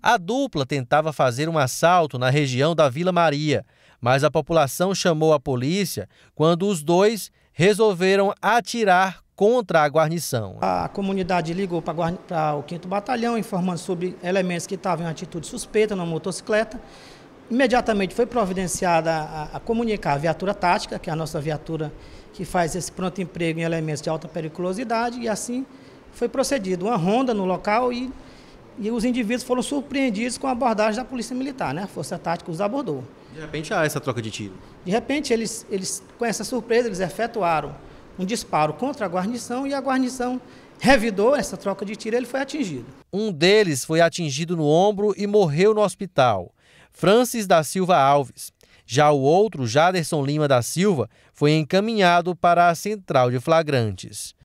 A dupla tentava fazer um assalto na região da Vila Maria, mas a população chamou a polícia quando os dois resolveram atirar contra a guarnição. A comunidade ligou para o 5 Batalhão informando sobre elementos que estavam em atitude suspeita na motocicleta. Imediatamente foi providenciada a, a, comunicar a viatura tática, que é a nossa viatura que faz esse pronto emprego em elementos de alta periculosidade, e assim foi procedido uma ronda no local e e os indivíduos foram surpreendidos com a abordagem da Polícia Militar, né? A Força Tática os abordou. De repente há essa troca de tiro. De repente, eles, eles, com essa surpresa, eles efetuaram um disparo contra a guarnição e a guarnição revidou essa troca de tiro e ele foi atingido. Um deles foi atingido no ombro e morreu no hospital. Francis da Silva Alves. Já o outro, Jaderson Lima da Silva, foi encaminhado para a central de flagrantes.